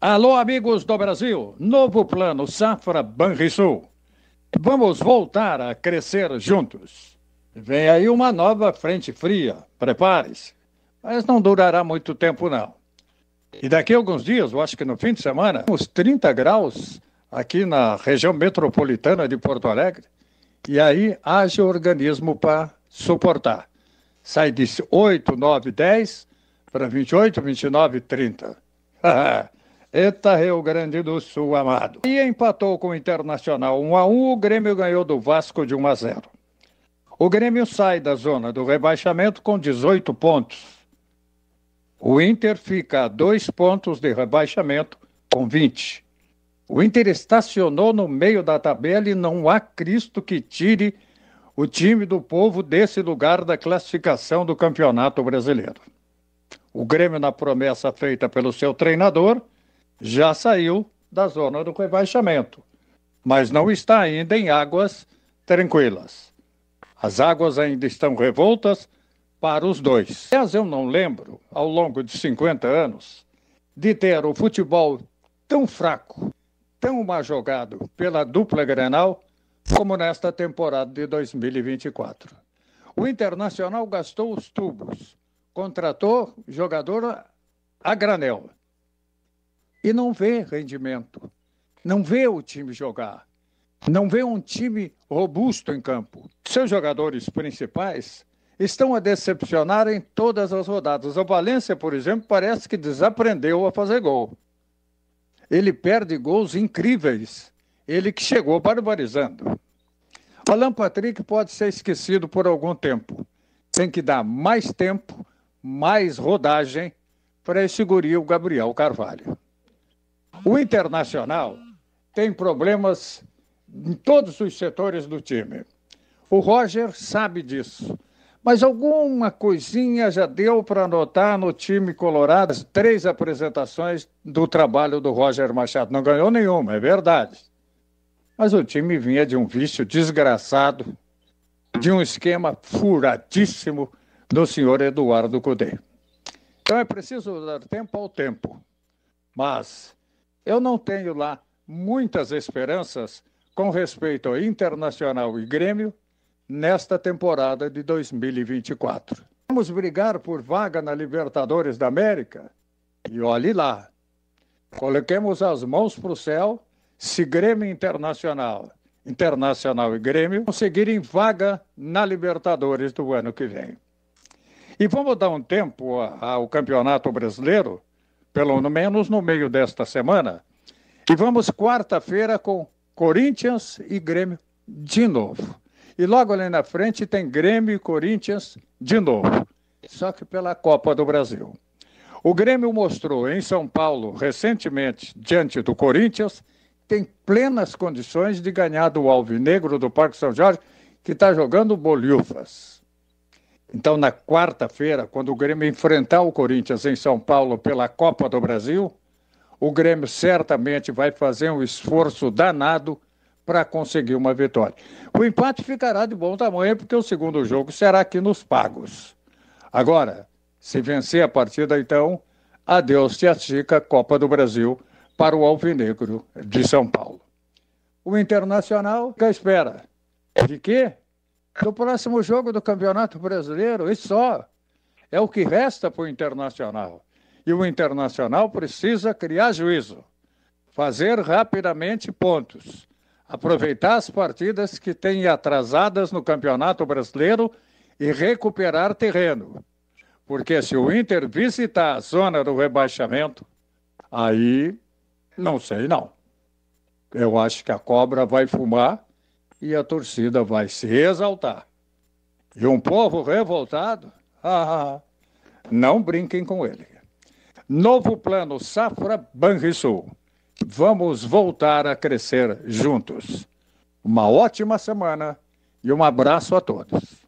Alô, amigos do Brasil, novo plano Safra Banrisul. Vamos voltar a crescer juntos. Vem aí uma nova frente fria, prepare-se. Mas não durará muito tempo, não. E daqui a alguns dias, eu acho que no fim de semana, uns 30 graus aqui na região metropolitana de Porto Alegre. E aí haja organismo para suportar. Sai de 8, 9, 10 para 28, 29, 30. Eita, Rio Grande do Sul, amado. E empatou com o Internacional 1 a 1 o Grêmio ganhou do Vasco de 1 a 0 O Grêmio sai da zona do rebaixamento com 18 pontos. O Inter fica a dois pontos de rebaixamento com 20. O Inter estacionou no meio da tabela e não há Cristo que tire o time do povo desse lugar da classificação do Campeonato Brasileiro. O Grêmio, na promessa feita pelo seu treinador, já saiu da zona do rebaixamento, mas não está ainda em águas tranquilas. As águas ainda estão revoltas para os dois. Aliás, eu não lembro, ao longo de 50 anos, de ter o futebol tão fraco, tão mal jogado pela dupla Grenal como nesta temporada de 2024. O Internacional gastou os tubos, contratou jogador a granel e não vê rendimento, não vê o time jogar, não vê um time robusto em campo. Seus jogadores principais estão a decepcionar em todas as rodadas. O Valência, por exemplo, parece que desaprendeu a fazer gol. Ele perde gols incríveis ele que chegou barbarizando. Alan Patrick pode ser esquecido por algum tempo. Tem que dar mais tempo, mais rodagem para esse guri, o Gabriel Carvalho. O Internacional tem problemas em todos os setores do time. O Roger sabe disso. Mas alguma coisinha já deu para notar no time colorado as três apresentações do trabalho do Roger Machado. Não ganhou nenhuma, é verdade. Mas o time vinha de um vício desgraçado, de um esquema furadíssimo do senhor Eduardo Cudê. Então é preciso dar tempo ao tempo. Mas eu não tenho lá muitas esperanças com respeito ao Internacional e Grêmio nesta temporada de 2024. Vamos brigar por vaga na Libertadores da América? E olhe lá. Coloquemos as mãos para o céu se Grêmio Internacional, Internacional e Grêmio conseguirem vaga na Libertadores do ano que vem. E vamos dar um tempo ao Campeonato Brasileiro, pelo menos no meio desta semana, e vamos quarta-feira com Corinthians e Grêmio de novo. E logo ali na frente tem Grêmio e Corinthians de novo, só que pela Copa do Brasil. O Grêmio mostrou em São Paulo recentemente, diante do Corinthians, tem plenas condições de ganhar do Alvinegro do Parque São Jorge, que está jogando bolhufas. Então, na quarta-feira, quando o Grêmio enfrentar o Corinthians em São Paulo pela Copa do Brasil, o Grêmio certamente vai fazer um esforço danado para conseguir uma vitória. O empate ficará de bom tamanho, porque o segundo jogo será aqui nos Pagos. Agora, se vencer a partida, então, adeus, Tia Chica, Copa do Brasil para o Alvinegro de São Paulo. O Internacional fica à espera de quê? Do próximo jogo do Campeonato Brasileiro, e só. É o que resta para o Internacional. E o Internacional precisa criar juízo, fazer rapidamente pontos, aproveitar as partidas que tem atrasadas no Campeonato Brasileiro e recuperar terreno. Porque se o Inter visitar a zona do rebaixamento, aí não sei, não. Eu acho que a cobra vai fumar e a torcida vai se exaltar. E um povo revoltado, ah, não brinquem com ele. Novo plano Safra Banrisul. Vamos voltar a crescer juntos. Uma ótima semana e um abraço a todos.